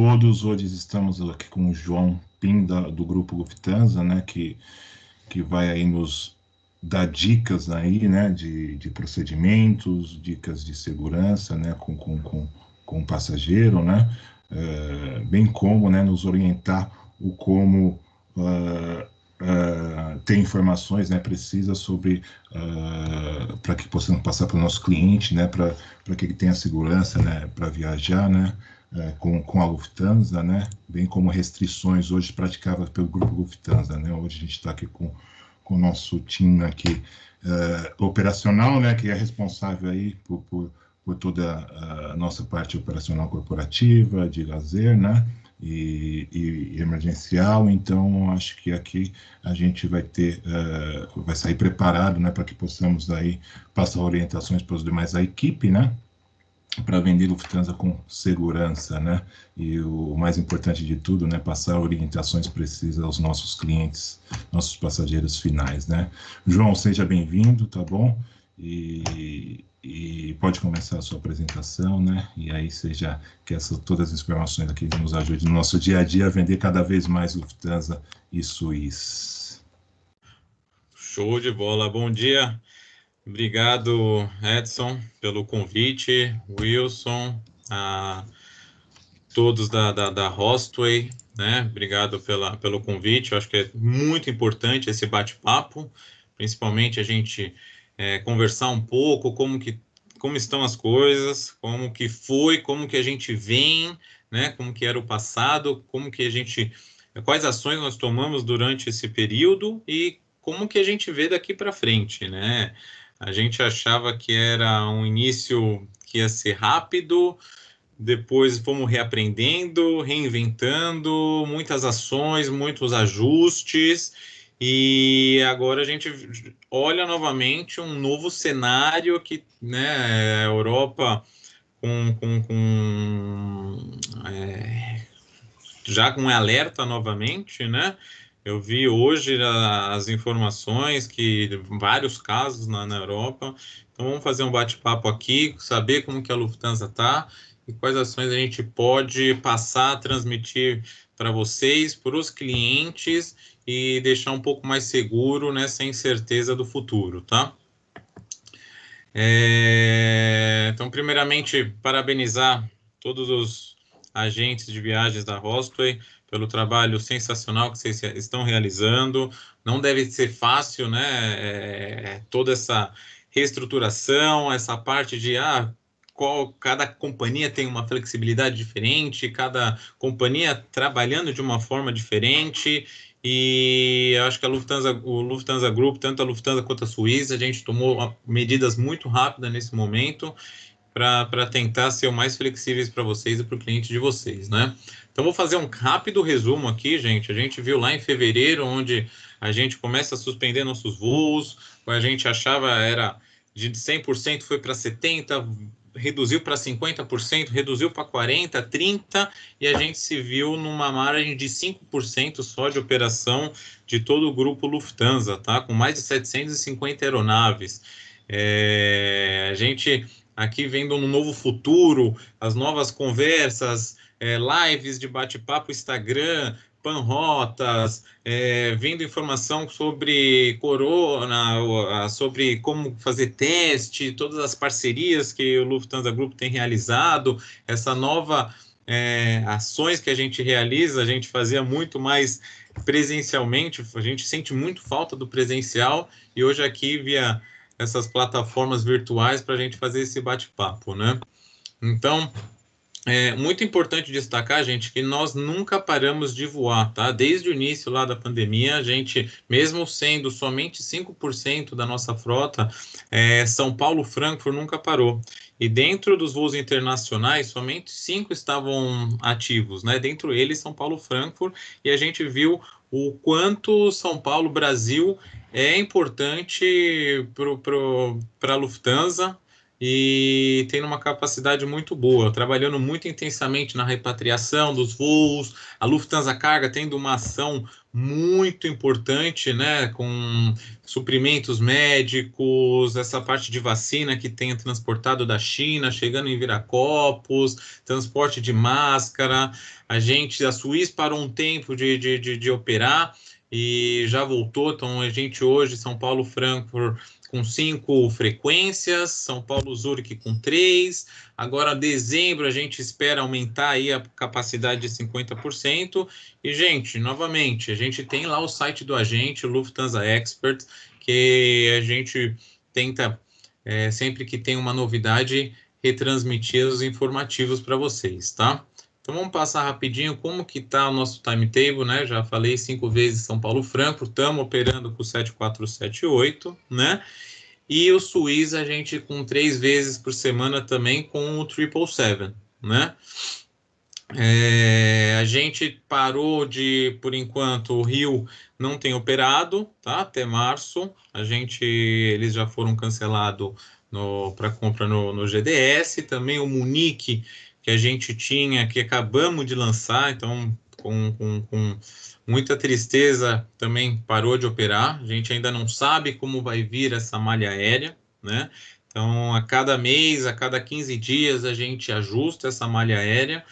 todos. Hoje estamos aqui com o João Pinda, do Grupo Lufthansa, né, que, que vai aí nos dar dicas aí, né, de, de procedimentos, dicas de segurança, né, com, com, com, com o passageiro, né, uh, bem como, né, nos orientar o como uh, uh, ter informações, né, precisas sobre, para que possamos passar para o nosso cliente, né, para que ele tenha segurança, né, para viajar, né, é, com, com a Lufthansa, né? bem como restrições hoje praticadas pelo grupo Lufthansa. Né? Hoje a gente está aqui com, com o nosso time aqui, é, operacional, né? que é responsável aí por, por, por, toda a nossa parte operacional corporativa, de lazer né? e, e emergencial. Então, acho que aqui a gente vai ter, é, vai sair preparado né? para que possamos aí passar orientações para os demais da equipe, né? para vender Lufthansa com segurança, né? E o mais importante de tudo, né, passar orientações precisas aos nossos clientes, nossos passageiros finais, né? João, seja bem-vindo, tá bom? E, e, pode começar a sua apresentação, né? E aí seja que essas todas as informações aqui nos ajudem no nosso dia a dia a vender cada vez mais Lufthansa e Suíça. Show de bola. Bom dia. Obrigado, Edson, pelo convite, Wilson, a todos da, da, da Hostway, né? Obrigado pela, pelo convite. Eu acho que é muito importante esse bate-papo, principalmente a gente é, conversar um pouco como que como estão as coisas, como que foi, como que a gente vem, né? Como que era o passado, como que a gente quais ações nós tomamos durante esse período e como que a gente vê daqui para frente, né? A gente achava que era um início que ia ser rápido, depois fomos reaprendendo, reinventando, muitas ações, muitos ajustes, e agora a gente olha novamente um novo cenário que né, a Europa com, com, com é, já com alerta novamente, né? Eu vi hoje né, as informações que vários casos na, na Europa. Então vamos fazer um bate-papo aqui, saber como que a Lufthansa está e quais ações a gente pode passar, transmitir para vocês, para os clientes e deixar um pouco mais seguro nessa né, incerteza do futuro, tá? É... Então, primeiramente, parabenizar todos os agentes de viagens da Rostway, pelo trabalho sensacional que vocês estão realizando. Não deve ser fácil, né? É, é, toda essa reestruturação, essa parte de ah, qual cada companhia tem uma flexibilidade diferente, cada companhia trabalhando de uma forma diferente. E eu acho que a Lufthansa, o Lufthansa Group, tanto a Lufthansa quanto a Suíça, a gente tomou ah, medidas muito rápidas nesse momento para tentar ser o mais flexíveis para vocês e para o cliente de vocês, né? Então vou fazer um rápido resumo aqui, gente. A gente viu lá em fevereiro onde a gente começa a suspender nossos voos, a gente achava era de 100% foi para 70, reduziu para 50%, reduziu para 40, 30 e a gente se viu numa margem de 5% só de operação de todo o grupo Lufthansa, tá? Com mais de 750 aeronaves. É, a gente aqui vendo um novo futuro, as novas conversas, é, lives de bate-papo Instagram, panrotas, é, vendo informação sobre corona, sobre como fazer teste, todas as parcerias que o Lufthansa Group tem realizado, essa nova é, ações que a gente realiza, a gente fazia muito mais presencialmente, a gente sente muito falta do presencial e hoje aqui via essas plataformas virtuais para a gente fazer esse bate-papo, né? Então, é muito importante destacar, gente, que nós nunca paramos de voar, tá? Desde o início lá da pandemia, a gente, mesmo sendo somente 5% da nossa frota, é, São Paulo-Frankfurt nunca parou. E dentro dos voos internacionais, somente cinco estavam ativos, né? Dentro eles, São Paulo-Frankfurt, e a gente viu o quanto São Paulo-Brasil é importante para a Lufthansa e tem uma capacidade muito boa, trabalhando muito intensamente na repatriação dos voos, a Lufthansa Carga tendo uma ação muito importante, né, com suprimentos médicos, essa parte de vacina que tem transportado da China, chegando em Viracopos, transporte de máscara, a gente, a Suíça parou um tempo de, de, de, de operar, e já voltou. Então, a gente hoje, São Paulo Frankfurt com cinco frequências, São Paulo Zurich com três. Agora, dezembro, a gente espera aumentar aí a capacidade de 50%. E, gente, novamente, a gente tem lá o site do agente, Lufthansa Expert, que a gente tenta, é, sempre que tem uma novidade, retransmitir os informativos para vocês, tá? Então vamos passar rapidinho como que está o nosso timetable, né? Já falei cinco vezes São Paulo Franco, estamos operando com 7478, né? E o Suíça a gente com três vezes por semana também com o Triple Seven, né? É, a gente parou de, por enquanto, o Rio não tem operado, tá? Até março. A gente, eles já foram cancelados para compra no, no GDS. Também o Munique que a gente tinha, que acabamos de lançar, então com, com, com muita tristeza também parou de operar. A gente ainda não sabe como vai vir essa malha aérea, né? Então, a cada mês, a cada 15 dias, a gente ajusta essa malha aérea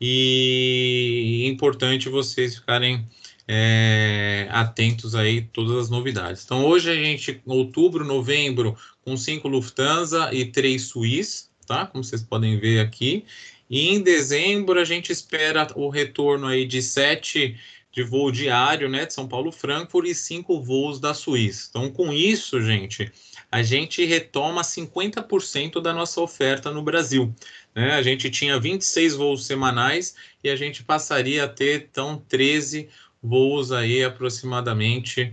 e é importante vocês ficarem é, atentos aí todas as novidades. Então, hoje a gente, outubro, novembro, com cinco Lufthansa e três Suíça, tá? Como vocês podem ver aqui. E em dezembro a gente espera o retorno aí de sete de voo diário, né, de São Paulo Frankfurt e cinco voos da Suíça. Então, com isso, gente, a gente retoma 50% da nossa oferta no Brasil. Né? A gente tinha 26 voos semanais e a gente passaria a ter então 13 voos aí aproximadamente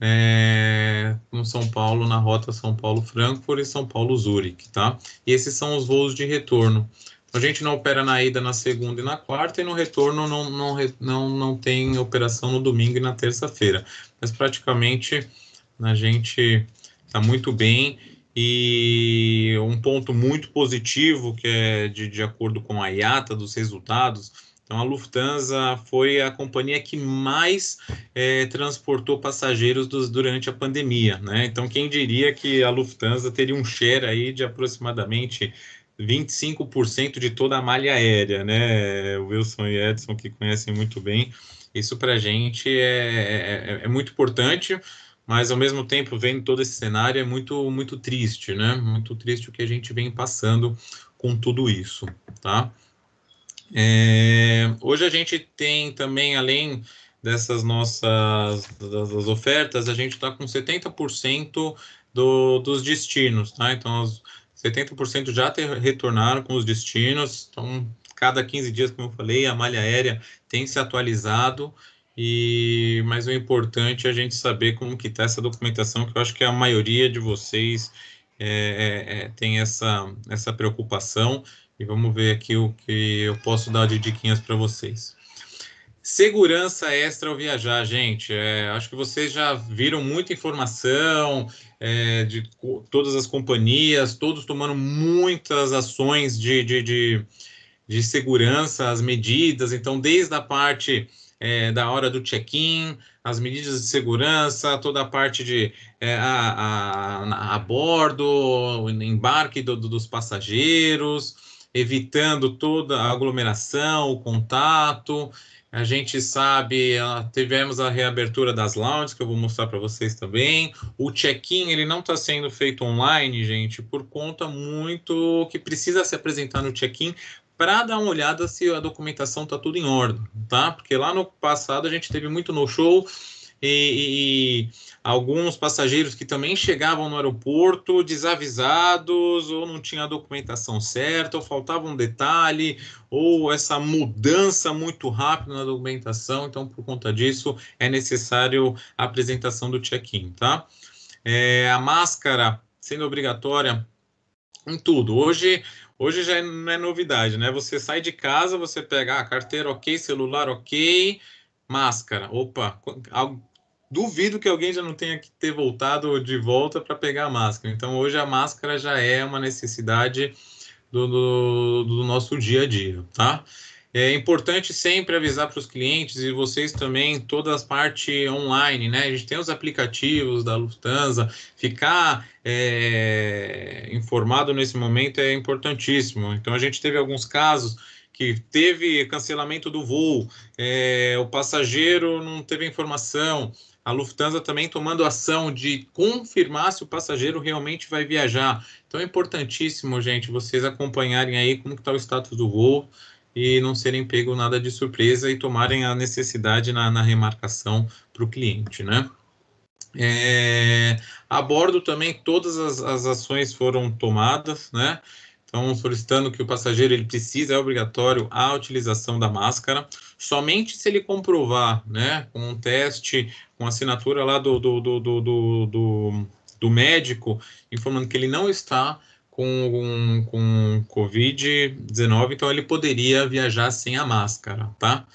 é, com São Paulo na rota São Paulo-Frankfurt e São Paulo-Zurich, tá? E esses são os voos de retorno. Então, a gente não opera na ida na segunda e na quarta, e no retorno não, não, não, não tem operação no domingo e na terça-feira. Mas praticamente a gente está muito bem. E um ponto muito positivo, que é de, de acordo com a IATA, dos resultados, então, a Lufthansa foi a companhia que mais é, transportou passageiros dos, durante a pandemia, né? Então, quem diria que a Lufthansa teria um share aí de aproximadamente 25% de toda a malha aérea, né? O Wilson e Edson, que conhecem muito bem, isso para a gente é, é, é, é muito importante, mas ao mesmo tempo, vendo todo esse cenário, é muito, muito triste, né? Muito triste o que a gente vem passando com tudo isso, tá? É, hoje a gente tem também, além dessas nossas das, das ofertas, a gente está com 70% do, dos destinos, tá? Então, os 70% já ter, retornaram com os destinos. Então, cada 15 dias, como eu falei, a malha aérea tem se atualizado. E mas o importante é a gente saber como que está essa documentação, que eu acho que a maioria de vocês é, é, é tem essa, essa preocupação e vamos ver aqui o que eu posso dar de diquinhas para vocês. Segurança extra ao viajar, gente. É, acho que vocês já viram muita informação é, de todas as companhias, todos tomando muitas ações de, de, de, de segurança, as medidas. Então, desde a parte é, da hora do check-in, as medidas de segurança, toda a parte de é, a, a, a, bordo, embarque do, do, dos passageiros, evitando toda a aglomeração, o contato. A gente sabe, ah, tivemos a reabertura das lounges, que eu vou mostrar para vocês também. O check-in, ele não está sendo feito online, gente, por conta muito que precisa se apresentar no check-in para dar uma olhada se a documentação está tudo em ordem, tá? Porque lá no passado a gente teve muito no show e, e, alguns passageiros que também chegavam no aeroporto desavisados, ou não tinha a documentação certa, ou faltava um detalhe, ou essa mudança muito rápida na documentação. Então, por conta disso, é necessário a apresentação do check-in, tá? É, a máscara sendo obrigatória em tudo. Hoje, hoje já é, não é novidade, né? Você sai de casa, você pega a ah, carteira ok, celular ok, Máscara. Opa, duvido que alguém já não tenha que ter voltado de volta para pegar a máscara. Então, hoje a máscara já é uma necessidade do, do, do nosso dia a dia, tá? É importante sempre avisar para os clientes e vocês também toda a parte online, né? A gente tem os aplicativos da Lufthansa, ficar é, informado nesse momento é importantíssimo. Então a gente teve alguns casos que teve cancelamento do voo, é, o passageiro não teve informação, a Lufthansa também tomando ação de confirmar se o passageiro realmente vai viajar. Então é importantíssimo, gente, vocês acompanharem aí como está o status do voo e não serem pego nada de surpresa e tomarem a necessidade na, na remarcação para o cliente, né? É, a bordo também todas as, as ações foram tomadas, né? Então, solicitando que o passageiro ele precisa, é obrigatório a utilização da máscara, somente se ele comprovar, né, com um teste, com assinatura lá do, do, do, do, do, do médico, informando que ele não está com, com Covid-19, então ele poderia viajar sem a máscara, tá?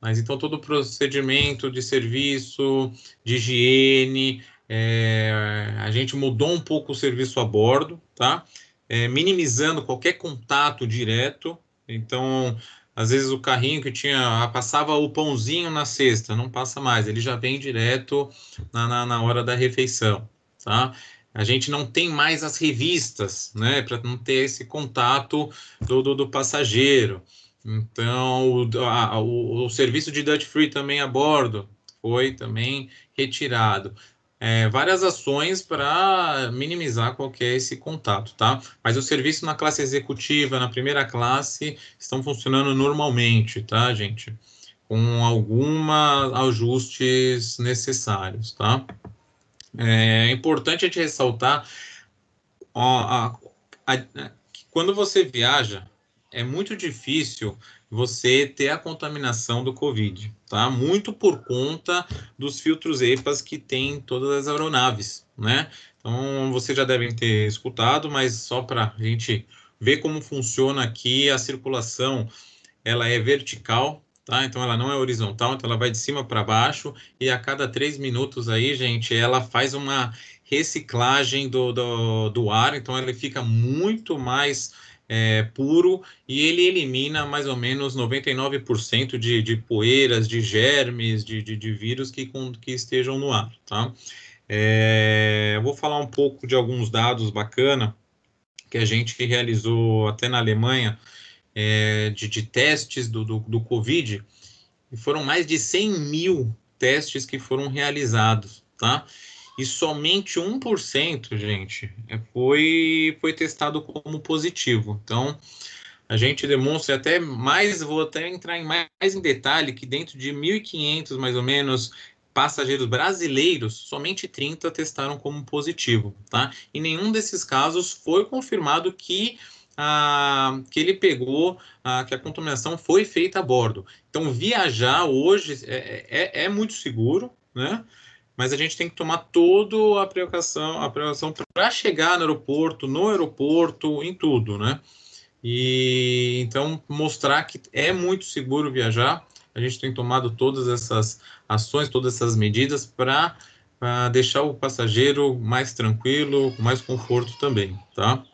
Mas então todo o procedimento de serviço, de higiene, é, a gente mudou um pouco o serviço a bordo, tá? é, minimizando qualquer contato direto. Então, às vezes o carrinho que tinha ah, passava o pãozinho na cesta, não passa mais, ele já vem direto na, na, na hora da refeição, tá? A gente não tem mais as revistas, né, para não ter esse contato do, do, do passageiro. Então, o, a, o, o serviço de Dutch free também a bordo foi também retirado é, várias ações para minimizar qualquer esse contato, tá? Mas o serviço na classe executiva, na primeira classe, estão funcionando normalmente, tá, gente? Com alguns ajustes necessários, tá? É, é importante a gente ressaltar ó, a, a, a, que quando você viaja, é muito difícil você ter a contaminação do Covid, tá? Muito por conta dos filtros EPAs que tem todas as aeronaves, né? Então, vocês já devem ter escutado, mas só para a gente ver como funciona aqui a circulação, ela é vertical, tá? Então, ela não é horizontal, então ela vai de cima para baixo e a cada três minutos aí, gente, ela faz uma reciclagem do, do, do ar, então ele fica muito mais é, puro e ele elimina mais ou menos 99% de, de poeiras, de germes, de, de, de vírus que, que estejam no ar. Tá? É, eu vou falar um pouco de alguns dados bacana que a gente realizou até na Alemanha é, de, de, testes do, do, do Covid. E foram mais de 100 mil testes que foram realizados, tá? e somente 1%, gente, é, foi, foi testado como positivo. Então, a gente demonstra até mais, vou até entrar em mais, mais em detalhe, que dentro de 1.500, mais ou menos, passageiros brasileiros, somente 30 testaram como positivo, tá? E nenhum desses casos foi confirmado que ah, que ele pegou, ah, que a contaminação foi feita a bordo. Então, viajar hoje é, é, é muito seguro, né? mas a gente tem que tomar toda a precaução, a precaução para chegar no aeroporto, no aeroporto, em tudo, né? E então mostrar que é muito seguro viajar. A gente tem tomado todas essas ações, todas essas medidas para deixar o passageiro mais tranquilo, com mais conforto também, tá?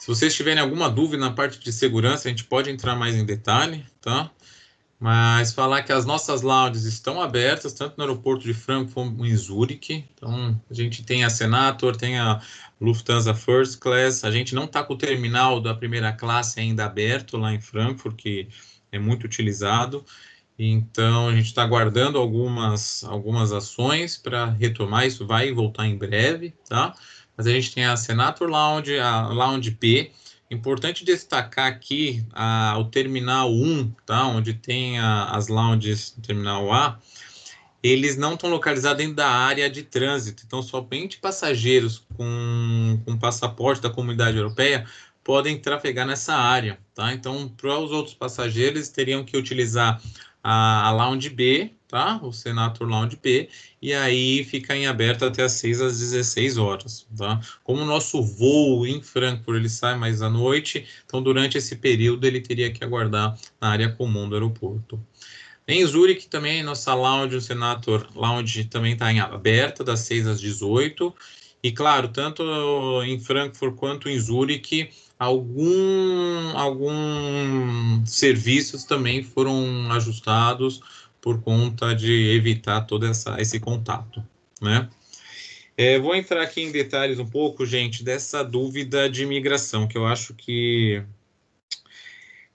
Se vocês tiverem alguma dúvida na parte de segurança, a gente pode entrar mais em detalhe, tá? Mas falar que as nossas lounges estão abertas, tanto no aeroporto de Frankfurt como em Zurique. Então, a gente tem a Senator, tem a Lufthansa First Class. A gente não está com o terminal da primeira classe ainda aberto lá em Frankfurt, que é muito utilizado. Então, a gente está aguardando algumas, algumas ações para retomar. Isso vai voltar em breve, tá? Mas a gente tem a Senator Lounge, a Lounge P, Importante destacar aqui ah, o terminal 1, tá? onde tem a, as lounges do terminal A, eles não estão localizados dentro da área de trânsito, então somente passageiros com, com passaporte da comunidade europeia podem trafegar nessa área, tá? Então, para os outros passageiros, eles teriam que utilizar a, a Lounge B, tá? O Senator Lounge B, e aí fica em aberto até as 6 às 16 horas, tá? Como o nosso voo em Frankfurt ele sai mais à noite, então durante esse período ele teria que aguardar na área comum do aeroporto. Em Zurich também, nossa lounge, o Senator Lounge também está em aberta das 6 às 18. E claro, tanto em Frankfurt quanto em Zurich, algum, alguns serviços também foram ajustados por conta de evitar todo essa, esse contato, né? É, vou entrar aqui em detalhes um pouco, gente, dessa dúvida de migração, que eu acho que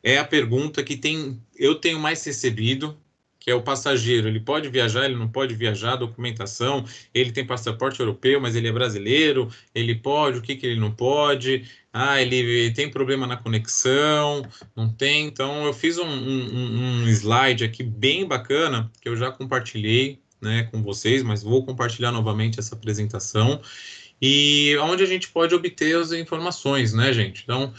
é a pergunta que tem, eu tenho mais recebido, que é o passageiro. Ele pode viajar, ele não pode viajar, documentação, ele tem passaporte europeu, mas ele é brasileiro, ele pode, o que, que ele não pode, ah, ele tem problema na conexão, não tem. Então, eu fiz um, um, um, slide aqui bem bacana que eu já compartilhei né, com vocês, mas vou compartilhar novamente essa apresentação e onde a gente pode obter as informações, né, gente? Então,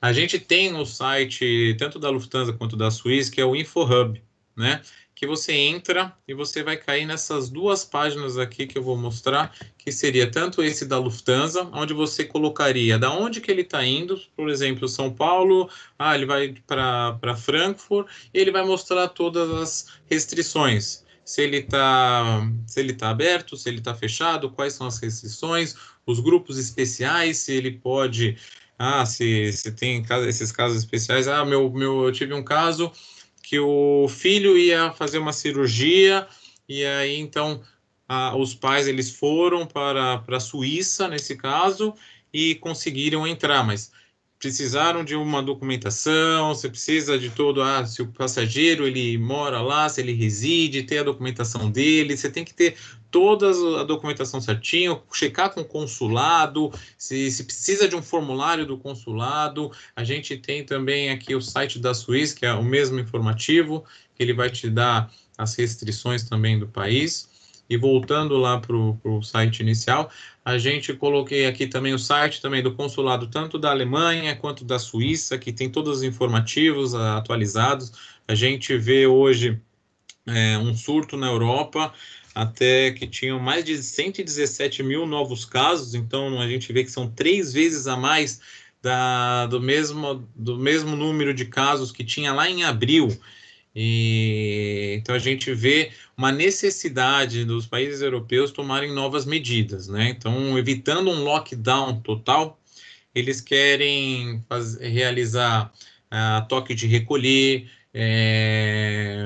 a gente tem no site tanto da Lufthansa quanto da Swiss que é o InfoHub, né? que você entra e você vai cair nessas duas páginas aqui que eu vou mostrar, que seria tanto esse da Lufthansa, onde você colocaria da onde que ele está indo, por exemplo, São Paulo, ah, ele vai para Frankfurt, e ele vai mostrar todas as restrições. Se ele está se ele tá aberto, se ele está fechado, quais são as restrições, os grupos especiais, se ele pode, ah, se, se tem esses casos especiais, ah, meu, meu, eu tive um caso que o filho ia fazer uma cirurgia e aí então a, os pais eles foram para, para a Suíça nesse caso e conseguiram entrar, mas precisaram de uma documentação, você precisa de todo, ah, se o passageiro ele mora lá, se ele reside, ter a documentação dele, você tem que ter toda a documentação certinha, checar com o consulado, se, se, precisa de um formulário do consulado. A gente tem também aqui o site da Suíça, que é o mesmo informativo, que ele vai te dar as restrições também do país. E voltando lá para o site inicial, a gente coloquei aqui também o site também do consulado, tanto da Alemanha quanto da Suíça, que tem todos os informativos atualizados. A gente vê hoje é, um surto na Europa, até que tinham mais de 117 mil novos casos, então a gente vê que são três vezes a mais da, do, mesmo, do mesmo número de casos que tinha lá em abril. E, então a gente vê uma necessidade dos países europeus tomarem novas medidas, né? Então, evitando um lockdown total, eles querem realizar a uh, toque de recolher, é,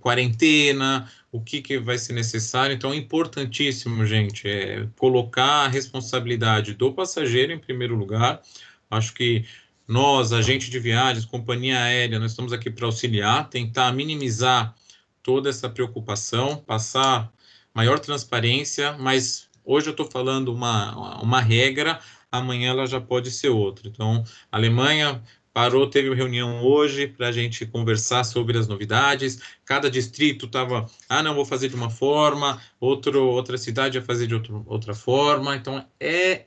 quarentena, o que, que vai ser necessário. Então, é importantíssimo, gente, é colocar a responsabilidade do passageiro em primeiro lugar. Acho que nós, agente de viagens, companhia aérea, nós estamos aqui para auxiliar, tentar minimizar toda essa preocupação, passar maior transparência, mas hoje eu estou falando uma, uma regra, amanhã ela já pode ser outra. Então, Alemanha parou, teve reunião hoje para a gente conversar sobre as novidades. Cada distrito estava, ah, não, vou fazer de uma forma, outro, outra cidade ia fazer de outro, outra forma. Então, é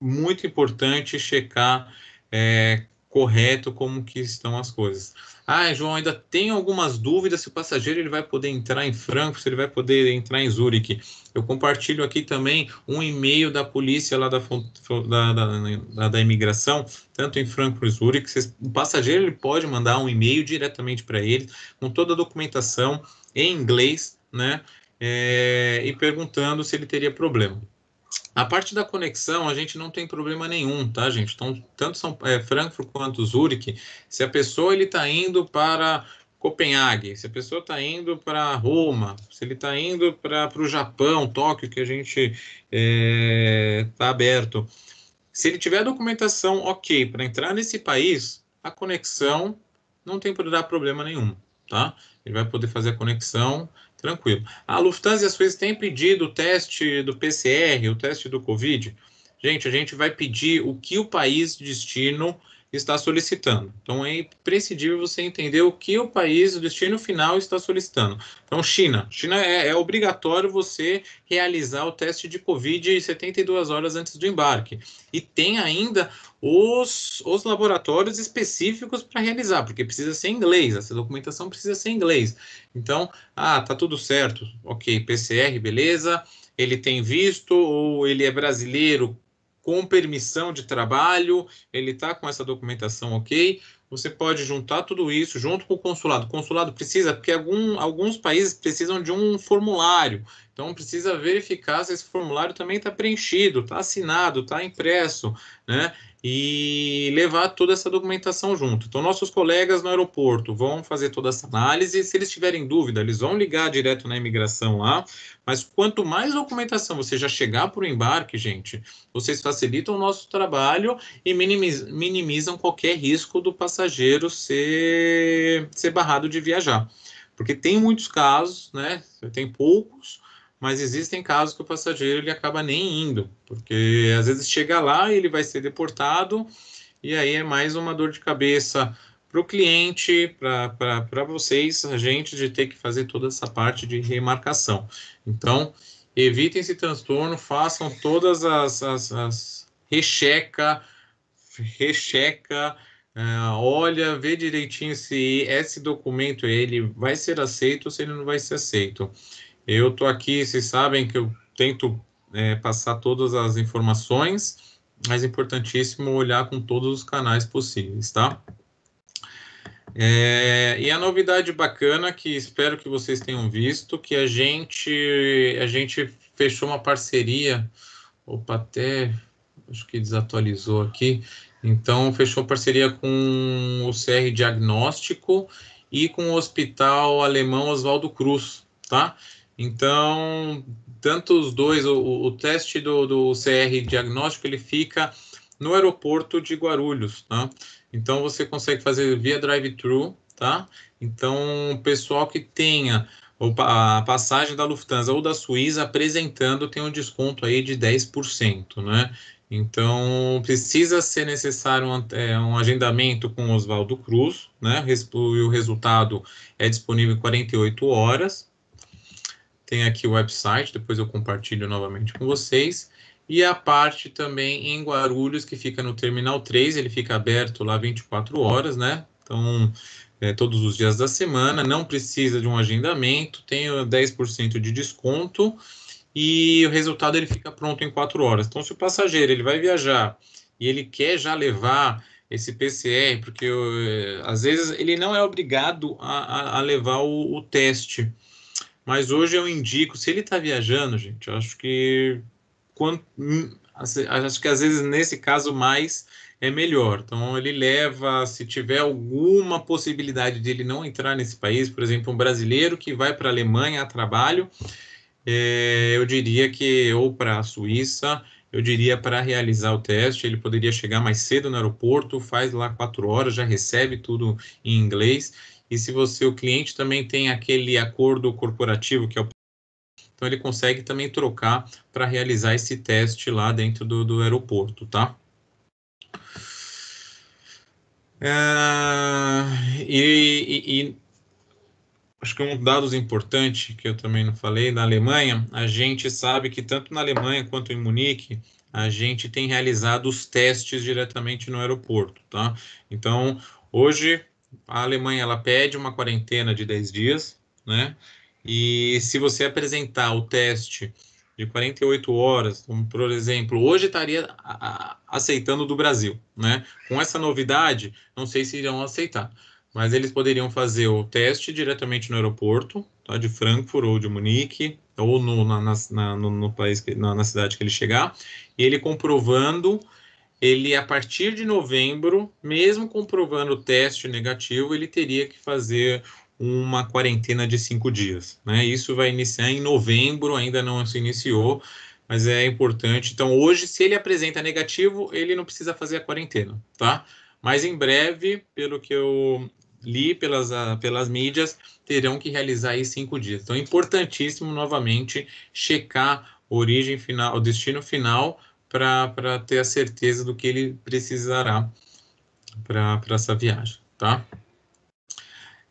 muito importante checar é, correto como que estão as coisas. Ah, João, ainda tem algumas dúvidas se o passageiro ele vai poder entrar em Frankfurt, se ele vai poder entrar em Zurique. Eu compartilho aqui também um e-mail da polícia lá da, da, da, da imigração, tanto em Frankfurt e Zurique. o passageiro ele pode mandar um e-mail diretamente para ele, com toda a documentação em inglês, né? É, e perguntando se ele teria problema. A parte da conexão, a gente não tem problema nenhum, tá, gente? Então, tanto São é, Frankfurt quanto Zurich. se a pessoa ele está indo para Copenhague, se a pessoa está indo para Roma, se ele está indo para o Japão, Tóquio, que a gente está é, tá aberto, se ele tiver documentação ok para entrar nesse país, a conexão não tem para dar problema nenhum, tá? Ele vai poder fazer a conexão Tranquilo. A Lufthansa e a Suíça têm pedido o teste do PCR, o teste do Covid. Gente, a gente vai pedir o que o país de destino está solicitando. Então é imprescindível você entender o que o país, o destino final, está solicitando. Então, China. China é, é obrigatório você realizar o teste de Covid 72 horas antes do embarque. E tem ainda os, os laboratórios específicos para realizar, porque precisa ser em inglês, essa documentação precisa ser em inglês. Então, ah, tá tudo certo. Ok, PCR, beleza. Ele tem visto ou ele é brasileiro? com permissão de trabalho, ele está com essa documentação ok. Você pode juntar tudo isso junto com o consulado. O consulado precisa, porque algum, alguns países precisam de um formulário. Então, precisa verificar se esse formulário também está preenchido, está assinado, está impresso. Né? e levar toda essa documentação junto. Então, nossos colegas no aeroporto vão fazer toda essa análise. Se eles tiverem dúvida, eles vão ligar direto na imigração lá. Mas quanto mais documentação você já chegar para o embarque, gente, vocês facilitam o nosso trabalho e minimizam qualquer risco do passageiro ser, ser barrado de viajar. Porque tem muitos casos, né? Tem poucos mas existem casos que o passageiro ele acaba nem indo, porque às vezes chega lá e ele vai ser deportado, e aí é mais uma dor de cabeça para o cliente, para vocês, a gente, de ter que fazer toda essa parte de remarcação. Então, evitem esse transtorno, façam todas as, as, as recheca, recheca, Uh, olha, vê direitinho se esse documento ele vai ser aceito ou se ele não vai ser aceito. Eu estou aqui, vocês sabem que eu tento é, passar todas as informações, mas é importantíssimo olhar com todos os canais possíveis, tá? É, e a novidade bacana que espero que vocês tenham visto, que a gente a gente fechou uma parceria, opa, até acho que desatualizou aqui, então fechou parceria com o CR Diagnóstico e com o Hospital Alemão Oswaldo Cruz, tá? Então, tanto os dois, o, o teste do, do CR diagnóstico, ele fica no aeroporto de Guarulhos, tá? Então, você consegue fazer via drive-thru, tá? Então, o pessoal que tenha a passagem da Lufthansa ou da Suíça apresentando tem um desconto aí de 10%, né? Então, precisa ser necessário um, é, um agendamento com Oswaldo Cruz, né? E o resultado é disponível em 48 horas, tem aqui o website, depois eu compartilho novamente com vocês. E a parte também em Guarulhos, que fica no Terminal 3, ele fica aberto lá 24 horas, né? Então, é, todos os dias da semana, não precisa de um agendamento, tem 10% de desconto e o resultado ele fica pronto em 4 horas. Então, se o passageiro ele vai viajar e ele quer já levar esse PCR, porque eu, eh, às vezes ele não é obrigado a, a, a levar o, o teste, mas hoje eu indico, se ele está viajando, gente, eu acho que quando, hum, assim, acho que às vezes nesse caso mais é melhor. Então ele leva, se tiver alguma possibilidade de ele não entrar nesse país, por exemplo, um brasileiro que vai para a Alemanha a trabalho, é, eu diria que ou para a Suíça, eu diria para realizar o teste, ele poderia chegar mais cedo no aeroporto, faz lá quatro horas, já recebe tudo em inglês e se você, o cliente também tem aquele acordo corporativo que é o então ele consegue também trocar para realizar esse teste lá dentro do, do aeroporto, tá? É, e, e, e, acho que um dado importante que eu também não falei na Alemanha, a gente sabe que tanto na Alemanha quanto em Munique a gente tem realizado os testes diretamente no aeroporto, tá? Então hoje a Alemanha ela pede uma quarentena de 10 dias, né? E se você apresentar o teste de 48 horas, como por exemplo, hoje estaria aceitando do Brasil, né? Com essa novidade, não sei se irão aceitar, mas eles poderiam fazer o teste diretamente no aeroporto, tá? De Frankfurt ou de Munique, ou no, na, na, no, no país, que, na, na cidade que ele chegar, e ele comprovando ele a partir de novembro, mesmo comprovando o teste negativo, ele teria que fazer uma quarentena de cinco dias. Né? Isso vai iniciar em novembro, ainda não se iniciou, mas é importante. Então, hoje, se ele apresenta negativo, ele não precisa fazer a quarentena, tá? Mas em breve, pelo que eu li pelas, ah, pelas mídias, terão que realizar aí cinco dias. Então, é importantíssimo, novamente, checar origem final, o destino final para ter a certeza do que ele precisará para essa viagem, tá?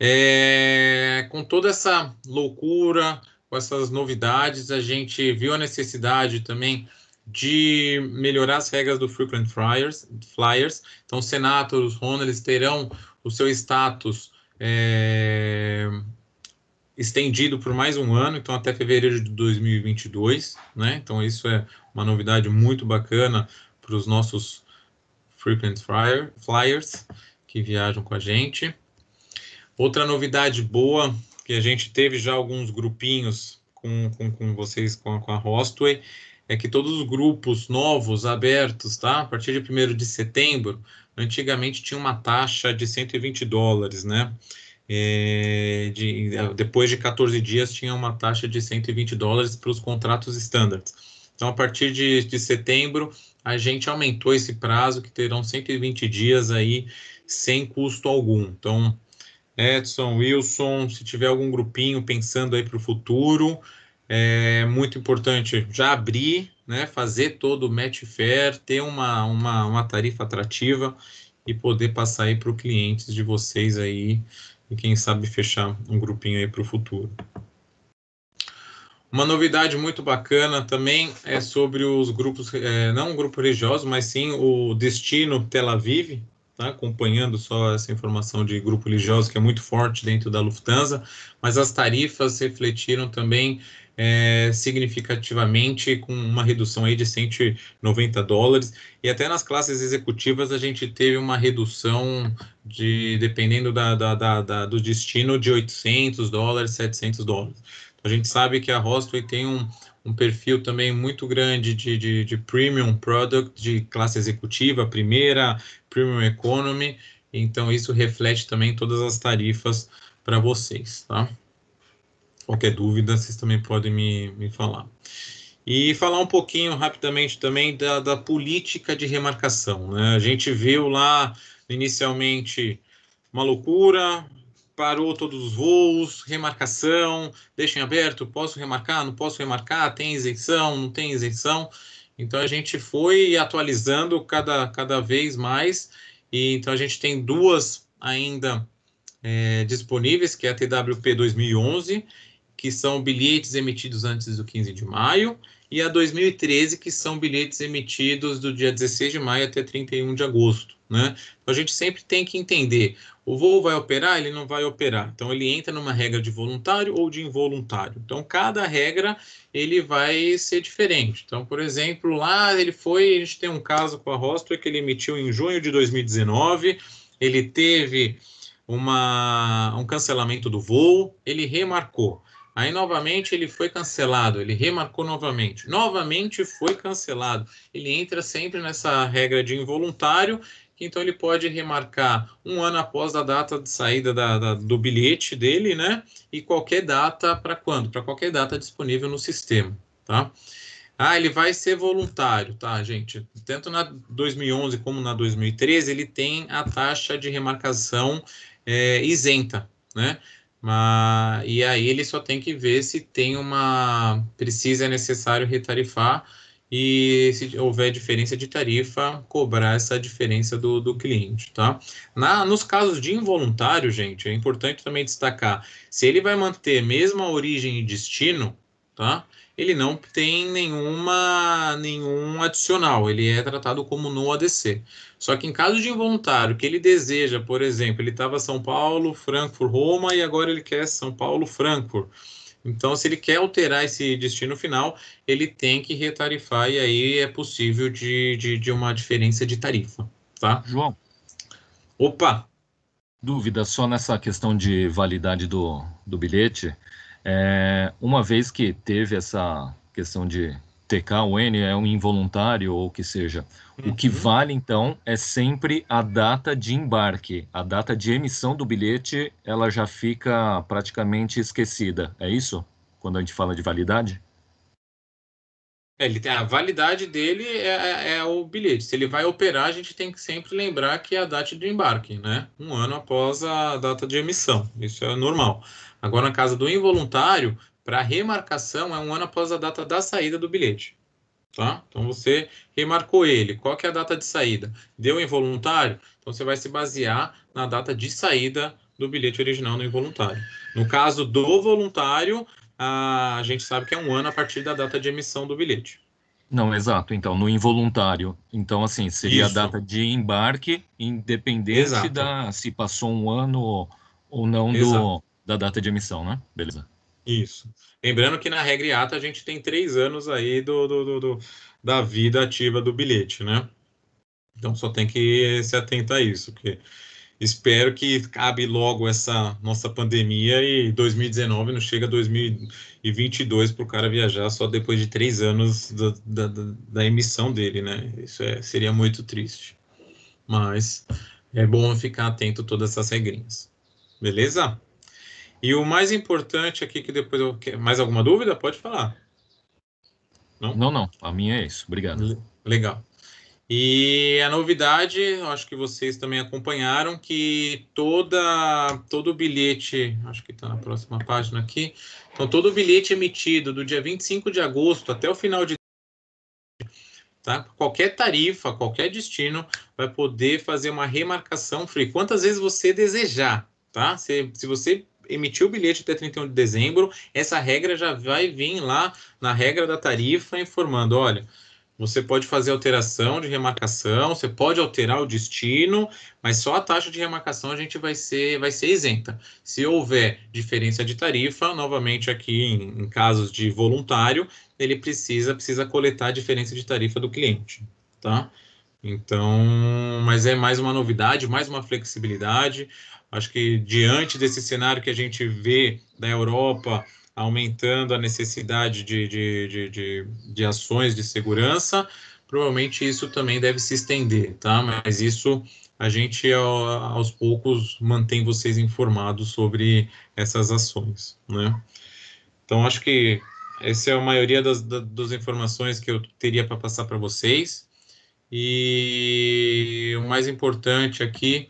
É, com toda essa loucura, com essas novidades, a gente viu a necessidade também de melhorar as regras do Frequent Flyers. flyers. Então, os senators, os terão o seu status é, estendido por mais um ano, então até fevereiro de 2022, né? Então isso é uma novidade muito bacana para os nossos frequent flyer, flyers que viajam com a gente. Outra novidade boa que a gente teve já alguns grupinhos com, com, com vocês com a, com a Hostway é que todos os grupos novos abertos, tá? A partir de 1 de setembro, antigamente tinha uma taxa de 120 dólares, né? é, de, depois de 14 dias tinha uma taxa de 120 dólares para os contratos standards. Então, a partir de, de setembro, a gente aumentou esse prazo, que terão 120 dias aí sem custo algum. Então, Edson, Wilson, se tiver algum grupinho pensando aí para o futuro, é muito importante já abrir, né, fazer todo o match fair, ter uma, uma, uma tarifa atrativa e poder passar aí para os clientes de vocês aí e quem sabe fechar um grupinho aí para o futuro. Uma novidade muito bacana também é sobre os grupos, é, não um grupo religioso, mas sim o Destino Tel Aviv, tá? acompanhando só essa informação de grupo religioso que é muito forte dentro da Lufthansa, mas as tarifas refletiram também é, significativamente, com uma redução aí de 190 dólares. E até nas classes executivas a gente teve uma redução de, dependendo da, da, da, da do destino, de 800 dólares, 700 dólares. Então, a gente sabe que a Rostway tem um, um perfil também muito grande de, de, de, premium product, de classe executiva, primeira, premium economy. Então, isso reflete também todas as tarifas para vocês, tá? qualquer dúvida, vocês também podem me, me falar. E falar um pouquinho rapidamente também da, da política de remarcação. Né? A gente viu lá inicialmente uma loucura, parou todos os voos, remarcação, deixem aberto, posso remarcar, não posso remarcar, tem isenção, não tem isenção. Então a gente foi atualizando cada, cada vez mais, e então a gente tem duas ainda é, disponíveis, que é a TWP 2011 que são bilhetes emitidos antes do 15 de maio, e a 2013, que são bilhetes emitidos do dia 16 de maio até 31 de agosto. Né? Então, a gente sempre tem que entender: o voo vai operar, ele não vai operar. Então, ele entra numa regra de voluntário ou de involuntário. Então, cada regra ele vai ser diferente. Então, por exemplo, lá ele foi, a gente tem um caso com a Rostwell que ele emitiu em junho de 2019, ele teve uma, um cancelamento do voo, ele remarcou. Aí novamente ele foi cancelado, ele remarcou novamente, novamente foi cancelado. Ele entra sempre nessa regra de involuntário, que então ele pode remarcar um ano após a data de saída da, da, do bilhete dele, né? E qualquer data para quando? Para qualquer data disponível no sistema, tá? Ah, ele vai ser voluntário, tá, gente? Tanto na 2011 como na 2013, ele tem a taxa de remarcação é, isenta, né? Mas, e aí ele só tem que ver se tem uma. Precisa, é necessário retarifar e se houver diferença de tarifa, cobrar essa diferença do, do cliente, tá? Na, nos casos de involuntário, gente, é importante também destacar, se ele vai manter a mesma origem e destino, tá? Ele não tem nenhuma, nenhum adicional, ele é tratado como no ADC. Só que em caso de involuntário, que ele deseja, por exemplo, ele estava São Paulo, Frankfurt, Roma e agora ele quer São Paulo, Frankfurt. Então, se ele quer alterar esse destino final, ele tem que retarifar e aí é possível de, de, de uma diferença de tarifa, tá? João. Opa! Dúvida só nessa questão de validade do, do bilhete. É, uma vez que teve essa questão de TK, é um involuntário ou o que seja. Uhum. O que uhum. vale, então, é sempre a data de embarque. A data de emissão do bilhete, ela já fica praticamente esquecida. É isso? Quando a gente fala de validade? É, ele tem a validade dele é, é, é, o bilhete. Se ele vai operar, a gente tem que sempre lembrar que é a data de embarque, né? Um ano após a data de emissão. Isso é normal. Agora, na casa do involuntário, para remarcação é um ano após a data da saída do bilhete. Tá? Então você remarcou ele. Qual que é a data de saída? Deu involuntário? Então você vai se basear na data de saída do bilhete original no involuntário. No caso do voluntário, a gente sabe que é um ano a partir da data de emissão do bilhete. Não, exato. Então, no involuntário. Então, assim, seria Isso. a data de embarque, independente exato. da se passou um ano ou não do, da data de emissão, né? Beleza. Isso. Lembrando que na regra IATA a gente tem três anos aí do, do, do, do da vida ativa do bilhete, né? Então só tem que se atentar a isso, porque espero que cabe logo essa nossa pandemia e 2019 não chega 2022 para o cara viajar só depois de três anos da, da, da emissão dele, né? Isso é, seria muito triste. Mas é bom ficar atento a todas essas regrinhas. Beleza? E o mais importante aqui, que depois eu. Mais alguma dúvida? Pode falar. Não? Não, não. A minha é isso. Obrigado. Legal. E a novidade, acho que vocês também acompanharam, que toda, todo o bilhete, acho que está na próxima página aqui, então todo o bilhete emitido do dia 25 de agosto até o final de Tá? Qualquer tarifa, qualquer destino vai poder fazer uma remarcação free, quantas vezes você desejar, tá? Se, se você emitiu o bilhete até 31 de dezembro, essa regra já vai vir lá na regra da tarifa informando, olha, você pode fazer alteração de remarcação, você pode alterar o destino, mas só a taxa de remarcação a gente vai ser, vai ser isenta. Se houver diferença de tarifa, novamente aqui em, em casos de voluntário, ele precisa, precisa coletar a diferença de tarifa do cliente, tá? Então, mas é mais uma novidade, mais uma flexibilidade. Acho que diante desse cenário que a gente vê da Europa aumentando a necessidade de, de, de, de, de ações de segurança, provavelmente isso também deve se estender, tá? Mas isso a gente aos poucos mantém vocês informados sobre essas ações, né? Então acho que essa é a maioria das, das informações que eu teria para passar para vocês. E o mais importante aqui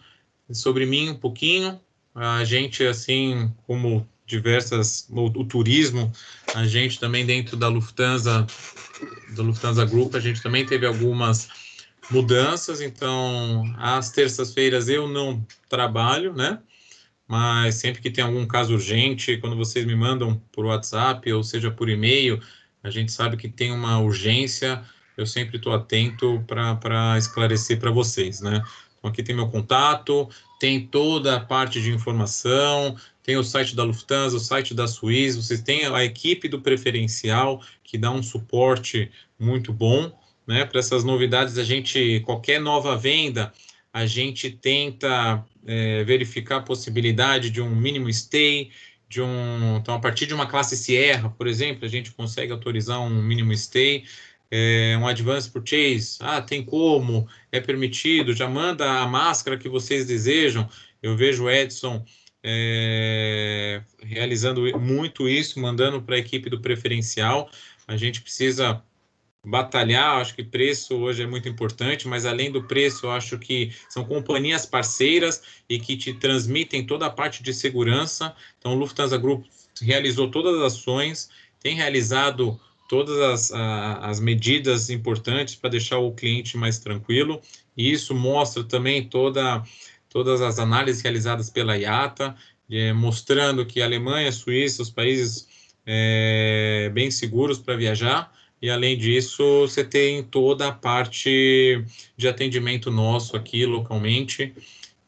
sobre mim um pouquinho. A gente, assim como diversas o, o, turismo, a gente também dentro da Lufthansa, do Lufthansa Group, a gente também teve algumas mudanças. Então, às terças-feiras eu não trabalho, né? Mas sempre que tem algum caso urgente, quando vocês me mandam por WhatsApp ou seja por e-mail, a gente sabe que tem uma urgência. Eu sempre estou atento para esclarecer para vocês, né? aqui tem meu contato, tem toda a parte de informação, tem o site da Lufthansa, o site da Suíça, vocês têm a equipe do preferencial que dá um suporte muito bom, né? Para essas novidades, a gente, qualquer nova venda, a gente tenta é, verificar a possibilidade de um mínimo stay, de um, então a partir de uma classe Sierra, por exemplo, a gente consegue autorizar um mínimo stay é, um advance por Chase ah, tem como, é permitido, já manda a máscara que vocês desejam. Eu vejo o Edson é, realizando muito isso, mandando para a equipe do preferencial. A gente precisa batalhar, acho que preço hoje é muito importante, mas além do preço, acho que são companhias parceiras e que te transmitem toda a parte de segurança. Então, o Lufthansa Group realizou todas as ações, tem realizado todas as, a, as medidas importantes para deixar o cliente mais tranquilo. E isso mostra também toda, todas as análises realizadas pela IATA, é, mostrando que a Alemanha, a Suíça, os países é, bem seguros para viajar. E além disso, você tem toda a parte de atendimento nosso aqui localmente.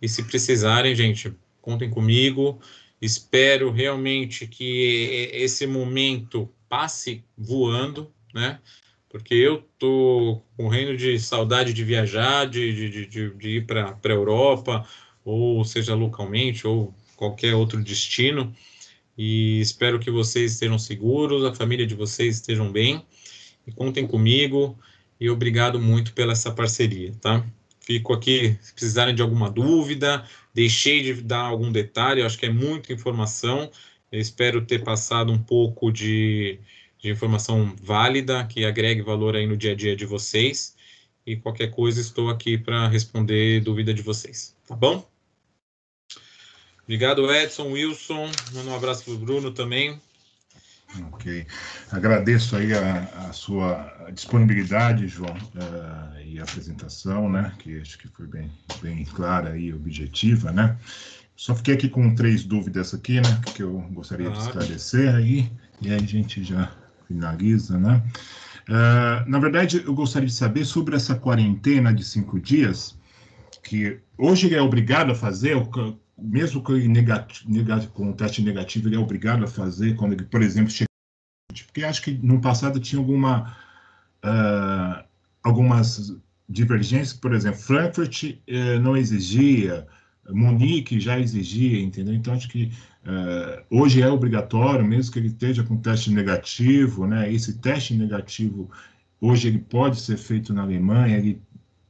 E se precisarem, gente, contem comigo. Espero realmente que esse momento passe voando, né? Porque eu tô morrendo de saudade de viajar, de, de, de, de ir para a Europa, ou seja, localmente, ou qualquer outro destino. E espero que vocês estejam seguros, a família de vocês estejam bem. E contem comigo. E obrigado muito pela essa parceria, tá? Fico aqui se precisarem de alguma dúvida, deixei de dar algum detalhe, acho que é muita informação. Eu espero ter passado um pouco de, de informação válida que agregue valor aí no dia a dia de vocês. E qualquer coisa, estou aqui para responder dúvida de vocês. Tá bom? Obrigado, Edson, Wilson. Manda um abraço para o Bruno também. Ok. Agradeço aí a, a sua disponibilidade, João, uh, e a apresentação, né? Que acho que foi bem bem clara e objetiva, né? Só fiquei aqui com três dúvidas aqui, né, que eu gostaria claro. de esclarecer aí, e aí a gente já finaliza, né? Uh, na verdade, eu gostaria de saber sobre essa quarentena de cinco dias, que hoje ele é obrigado a fazer, mesmo que negativo, com o teste negativo, ele é obrigado a fazer quando ele, por exemplo, chega. Porque acho que no passado tinha alguma. Uh, algumas divergências, por exemplo, Frankfurt eh, não exigia, Munique já exigia, entendeu? Então, acho que eh, hoje é obrigatório, mesmo que ele esteja com teste negativo, né? Esse teste negativo, hoje ele pode ser feito na Alemanha, ele,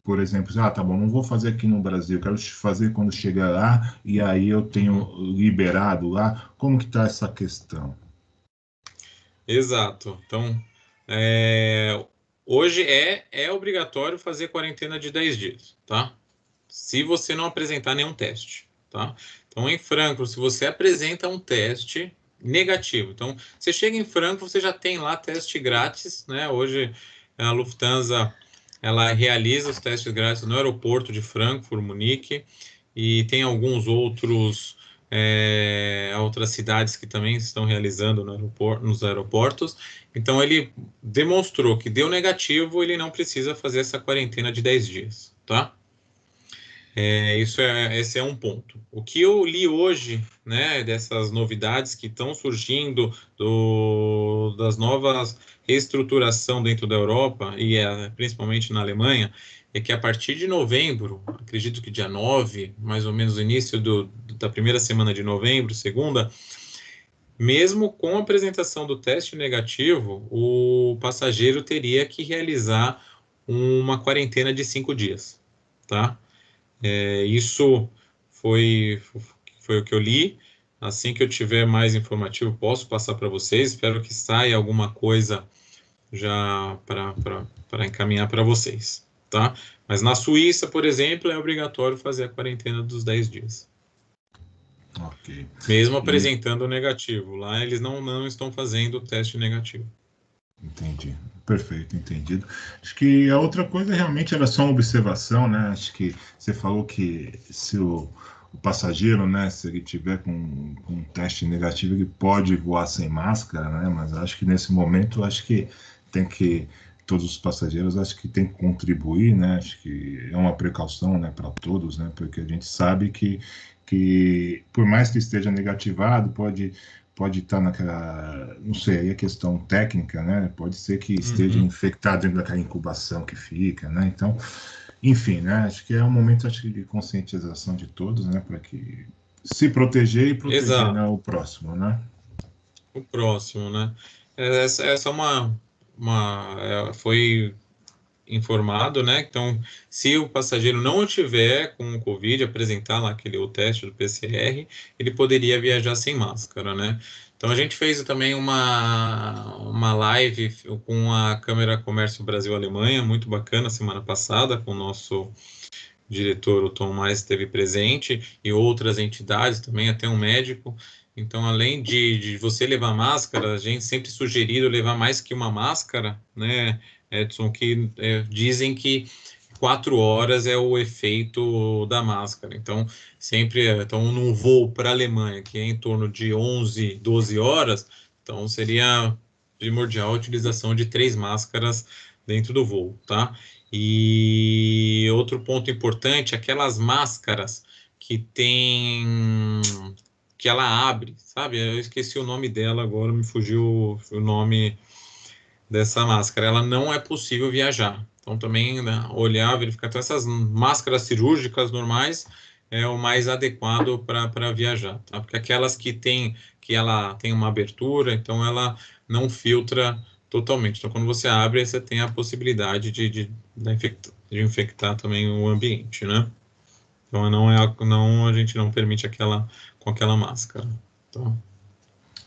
por exemplo, ah, tá bom, não vou fazer aqui no Brasil, quero fazer quando chegar lá, e aí eu tenho liberado lá. Como que está essa questão? Exato. Então, é, Hoje é, é obrigatório fazer quarentena de 10 dias, tá? Se você não apresentar nenhum teste, tá? Então, em Franco, se você apresenta um teste negativo, então, você chega em Franco, você já tem lá teste grátis, né? Hoje, a Lufthansa, ela realiza os testes grátis no aeroporto de Frankfurt, Munique, e tem alguns outros é, a outras cidades que também estão realizando no aeroporto, nos aeroportos. Então, ele demonstrou que deu negativo, ele não precisa fazer essa quarentena de 10 dias, tá? É, isso é, esse é um ponto. O que eu li hoje, né, dessas novidades que estão surgindo do, das novas reestruturação dentro da Europa e é, né, principalmente na Alemanha, é que a partir de novembro, acredito que dia 9, mais ou menos início do, da primeira semana de novembro, segunda, mesmo com a apresentação do teste negativo, o passageiro teria que realizar uma quarentena de cinco dias, tá? É, isso foi, foi o que eu li. Assim que eu tiver mais informativo, posso passar para vocês. Espero que saia alguma coisa já para encaminhar para vocês tá? Mas na Suíça, por exemplo, é obrigatório fazer a quarentena dos 10 dias. Okay. Mesmo apresentando e... negativo. Lá eles não, não estão fazendo o teste negativo. Entendi. Perfeito, entendido. Acho que a outra coisa realmente era só uma observação, né? Acho que você falou que se o, o passageiro, né, se ele tiver com, com, um teste negativo, ele pode voar sem máscara, né? Mas acho que nesse momento, acho que tem que todos os passageiros acho que tem que contribuir, né? Acho que é uma precaução, né, para todos, né? Porque a gente sabe que que por mais que esteja negativado, pode pode estar tá naquela, não sei, aí a é questão técnica, né? Pode ser que esteja uhum. infectado dentro daquela incubação que fica, né? Então, enfim, né? Acho que é um momento acho de conscientização de todos, né, para que se proteger e proteger né, o próximo, né? O próximo, né? É, essa, essa é uma uma, é, foi informado, né? Então, se o passageiro não tiver com o Covid, apresentar lá aquele o teste do PCR, ele poderia viajar sem máscara, né? Então, a gente fez também uma, uma live com a Câmara Comércio Brasil-Alemanha, muito bacana, semana passada, com o nosso diretor, o Tom Mais, esteve presente, e outras entidades também, até um médico, então, além de, de você levar máscara, a gente sempre sugerido levar mais que uma máscara, né, Edson, que é, dizem que quatro horas é o efeito da máscara. Então, sempre, então, num voo para a Alemanha, que é em torno de 11, 12 horas, então seria primordial a utilização de três máscaras dentro do voo, tá? E outro ponto importante, aquelas máscaras que têm que ela abre, sabe? Eu esqueci o nome dela agora, me fugiu o nome dessa máscara. Ela não é possível viajar. Então, também né, olhar, verificar. Então, essas máscaras cirúrgicas normais é o mais adequado para viajar, tá? Porque aquelas que tem, que ela tem uma abertura, então ela não filtra totalmente. Então, quando você abre, você tem a possibilidade de, de, de, infectar, de infectar também o ambiente, né? Então, não é, não, a gente não permite aquela com aquela máscara. Né? então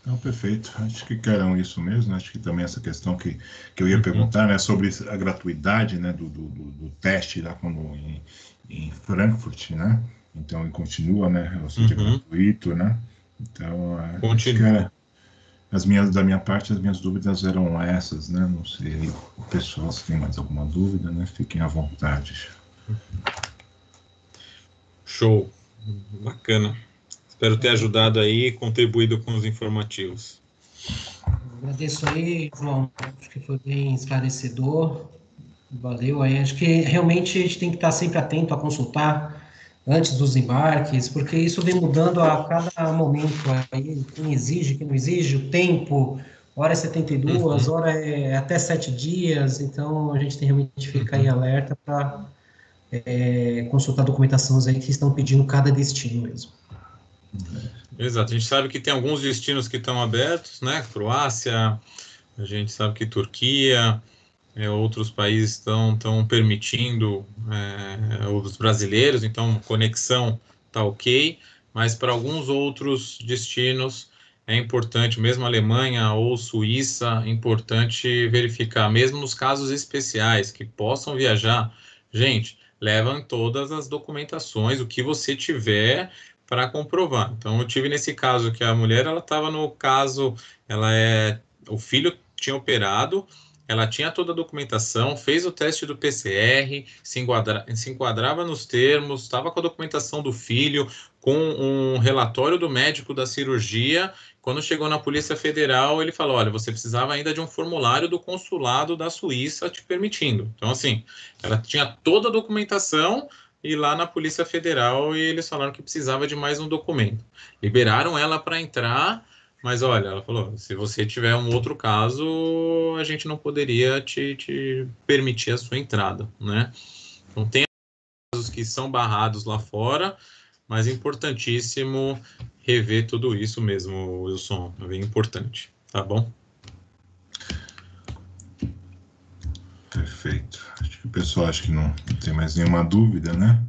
Não, perfeito. Acho que eram isso mesmo. Né? Acho que também essa questão que, que eu ia uhum. perguntar né, sobre a gratuidade né, do, do, do teste lá quando, em, em, Frankfurt, né? Então, ele continua, né? Ou seja, é uhum. gratuito, né? Então, é, continua. Era, é, as minhas, da minha parte, as minhas dúvidas eram essas, né? Não sei o pessoal se tem mais alguma dúvida, né? Fiquem à vontade. Show. Bacana. Espero ter ajudado aí e contribuído com os informativos. Agradeço aí, João. Acho que foi bem esclarecedor. Valeu aí. Acho que realmente a gente tem que estar sempre atento a consultar antes dos embarques, porque isso vem mudando a cada momento aí, quem exige, quem não exige, o tempo, hora é 72, uhum. hora é, é até sete dias, então a gente tem realmente que ficar em uhum. alerta para é, consultar documentações aí que estão pedindo cada destino mesmo. Exato, a gente sabe que tem alguns destinos que estão abertos, né? Croácia, a gente sabe que Turquia, é, outros países estão tão permitindo é, os brasileiros, então conexão está ok, mas para alguns outros destinos é importante, mesmo Alemanha ou Suíça, importante verificar, mesmo nos casos especiais que possam viajar, gente, levam todas as documentações, o que você tiver, para comprovar. Então, eu tive nesse caso que a mulher, ela estava no caso, ela é, o filho tinha operado, ela tinha toda a documentação, fez o teste do PCR, se, enquadra, se enquadrava nos termos, estava com a documentação do filho, com um relatório do médico da cirurgia. Quando chegou na Polícia Federal, ele falou: olha, você precisava ainda de um formulário do consulado da Suíça te permitindo. Então, assim, ela tinha toda a documentação, e lá na Polícia Federal e eles falaram que precisava de mais um documento. Liberaram ela para entrar, mas olha, ela falou: se você tiver um outro caso, a gente não poderia te, te permitir a sua entrada, né? Então, tem casos que são barrados lá fora, mas é importantíssimo rever tudo isso mesmo, Wilson, é bem importante, tá bom? Perfeito. Acho que o pessoal acho que não, não tem mais nenhuma dúvida, né?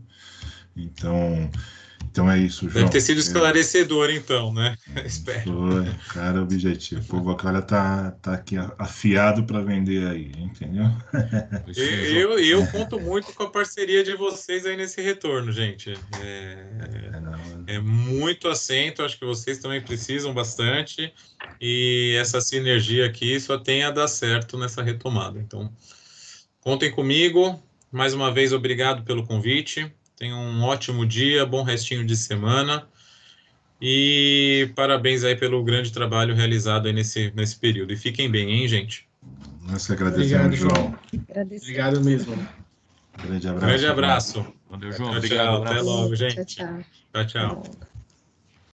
Então, então é isso, João. Deve ter sido é. esclarecedor, então, né? É, Espero. Foi, cara, objetivo. O povo agora tá, tá aqui afiado para vender aí, entendeu? Eu, eu, eu, conto muito com a parceria de vocês aí nesse retorno, gente. É, é, é, é muito assento, acho que vocês também precisam bastante. E essa sinergia aqui só tem a dar certo nessa retomada. Então, Contem comigo. Mais uma vez, obrigado pelo convite. Tenham um ótimo dia, bom restinho de semana. E parabéns aí pelo grande trabalho realizado aí nesse, nesse período. E fiquem bem, hein, gente? Nós que agradecemos, Obrigado, João. Obrigado mesmo. Grande abraço. Grande abraço. Valeu, João. Obrigado. Tchau, Até logo, gente. Tchau, tchau. tchau, tchau.